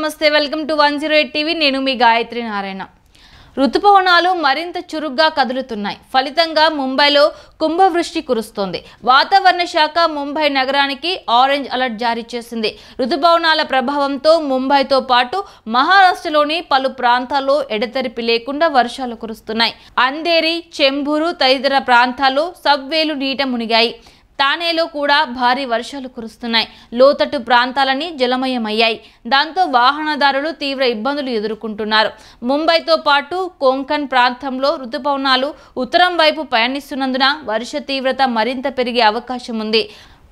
నమస్తే welcome to one zero eight TV నేను మీ గాయత్రి నారాయణ రుతుపవనాలు మరింత చురుగ్గా కదులుతున్నాయి ఫలితంగా ముంబైలో కుంభవృష్టి కురుస్తోంది వాతావరణ శాఖ ముంబై నగరానికి ఆరెంజ్ అలర్ట్ జారీ చేసింది రుతుపవనాల ప్రభావంతో ముంబైతో పాటు మహారాష్ట్రలోని పలు ప్రాంతాల్లో ఎడతెరిపి లేకుండా వర్షాలు కురుస్తున్నాయి అందేరి చెంబూరు తదితర ప్రాంతాల్లో సబ్వేలు నీట మునిగాయి తానేలో కూడా భారీ వర్షాలు కురుస్తున్నాయి లోతట్టు ప్రాంతాలని జలమయమయ్యాయి దాంతో వాహనదారులు తీవ్ర ఇబ్బందులు ఎదుర్కొంటున్నారు ముంబైతో పాటు కొంకన్ ప్రాంతంలో రుతుపవనాలు ఉత్తరం వైపు పయనిస్తున్నందున వర్ష తీవ్రత మరింత పెరిగే అవకాశం ఉంది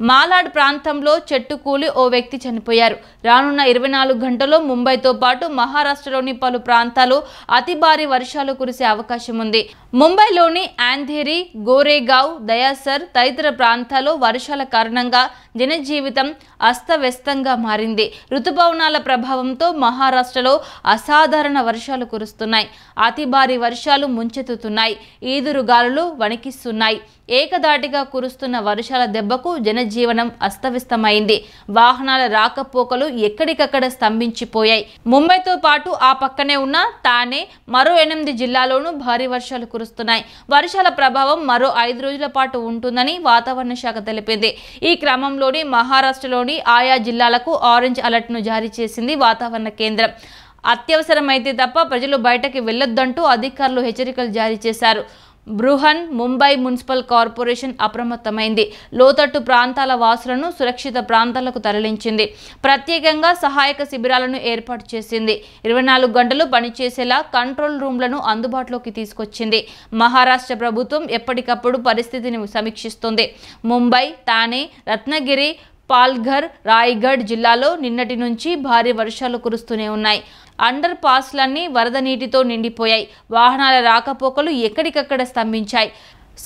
మాలాడ్ ప్రాంతంలో చెట్టు కూలి ఓ వ్యక్తి చనిపోయారు రానున్న ఇరవై నాలుగు గంటల్లో ముంబైతో పాటు మహారాష్ట్రలోని పలు ప్రాంతాలు అతి భారీ వర్షాలు కురిసే అవకాశం ఉంది ముంబైలోని ఆంధేరి గోరేగావ్ దయాసర్ తదితర ప్రాంతాల్లో వర్షాల కారణంగా జనజీవితం అస్తవ్యస్తంగా మారింది ఋతుపవనాల ప్రభావంతో మహారాష్ట్రలో అసాధారణ వర్షాలు కురుస్తున్నాయి అతి భారీ వర్షాలు ముంచెత్తుతున్నాయి ఈదురుగాలులు వణికిస్తున్నాయి ఏకదాటిగా కురుస్తున్న వర్షాల దెబ్బకు జన జనజీవనం అస్తవ్యస్తమైంది వాహనాల రాకపోకలు ఎక్కడికక్కడ స్తంభించిపోయాయి ముంబైతో పాటు ఆ పక్కనే ఉన్న తానే మరో ఎనిమిది జిల్లాలోనూ భారీ వర్షాలు కురుస్తున్నాయి వర్షాల ప్రభావం మరో ఐదు రోజుల పాటు ఉంటుందని వాతావరణ శాఖ తెలిపింది ఈ క్రమంలోని మహారాష్ట్రలోని ఆయా జిల్లాలకు ఆరెంజ్ అలర్ట్ను జారీ చేసింది వాతావరణ కేంద్రం అత్యవసరమైతే తప్ప ప్రజలు బయటకి వెళ్లొద్దంటూ అధికారులు హెచ్చరికలు జారీ చేశారు బృహన్ ముంబై మున్సిపల్ కార్పొరేషన్ అప్రమత్తమైంది లోతట్టు ప్రాంతాల వాసులను సురక్షిత ప్రాంతాలకు తరలించింది ప్రత్యేకంగా సహాయక శిబిరాలను ఏర్పాటు చేసింది ఇరవై నాలుగు గంటలు పనిచేసేలా కంట్రోల్ రూమ్లను అందుబాటులోకి తీసుకొచ్చింది మహారాష్ట్ర ప్రభుత్వం ఎప్పటికప్పుడు పరిస్థితిని సమీక్షిస్తుంది ముంబై తానే రత్నగిరి పాల్ఘర్ రాయ్గఢ్ జిల్లాలో నిన్నటి నుంచి భారీ వర్షాలు కురుస్తూనే ఉన్నాయి అండర్ పాస్లన్నీ వరద నీటితో నిండిపోయాయి వాహనాల రాకపోకలు ఎక్కడికక్కడ స్తంభించాయి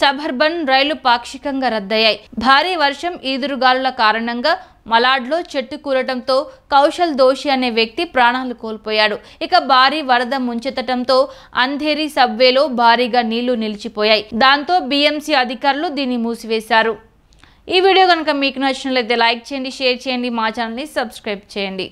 సబర్బన్ రైలు పాక్షికంగా రద్దయ్యాయి భారీ వర్షం ఈదురుగాలుల కారణంగా మలాడ్లో చెట్టు కూరటంతో కౌశల్ దోషి అనే వ్యక్తి ప్రాణాలు కోల్పోయాడు ఇక భారీ వరద ముంచెత్తటంతో అంధేరి సబ్వేలో భారీగా నీళ్లు నిలిచిపోయాయి దాంతో బీఎంసీ అధికారులు దీన్ని మూసివేశారు ఈ వీడియో కనుక మీకు నచ్చినట్లయితే లైక్ చేయండి షేర్ చేయండి మా ఛానల్ని సబ్స్క్రైబ్ చేయండి